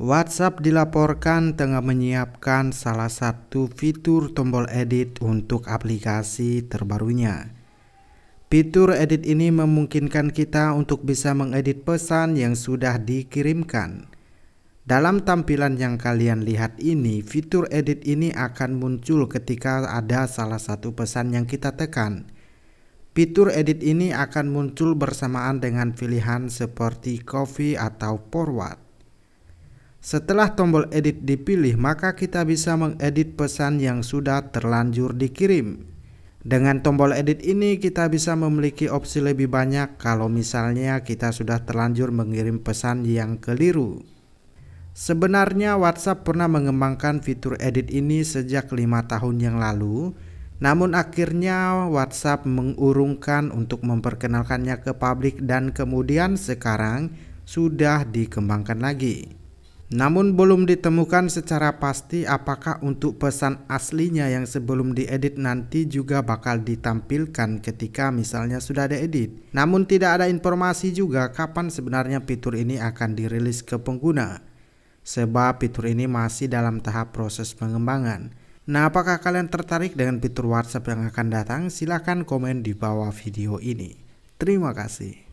WhatsApp dilaporkan tengah menyiapkan salah satu fitur tombol edit untuk aplikasi terbarunya. Fitur edit ini memungkinkan kita untuk bisa mengedit pesan yang sudah dikirimkan. Dalam tampilan yang kalian lihat ini, fitur edit ini akan muncul ketika ada salah satu pesan yang kita tekan. Fitur edit ini akan muncul bersamaan dengan pilihan seperti copy atau forward. Setelah tombol edit dipilih, maka kita bisa mengedit pesan yang sudah terlanjur dikirim. Dengan tombol edit ini kita bisa memiliki opsi lebih banyak kalau misalnya kita sudah terlanjur mengirim pesan yang keliru. Sebenarnya WhatsApp pernah mengembangkan fitur edit ini sejak lima tahun yang lalu, namun akhirnya WhatsApp mengurungkan untuk memperkenalkannya ke publik dan kemudian sekarang sudah dikembangkan lagi. Namun belum ditemukan secara pasti apakah untuk pesan aslinya yang sebelum diedit nanti juga bakal ditampilkan ketika misalnya sudah diedit. Namun tidak ada informasi juga kapan sebenarnya fitur ini akan dirilis ke pengguna. Sebab fitur ini masih dalam tahap proses pengembangan. Nah apakah kalian tertarik dengan fitur WhatsApp yang akan datang? Silahkan komen di bawah video ini. Terima kasih.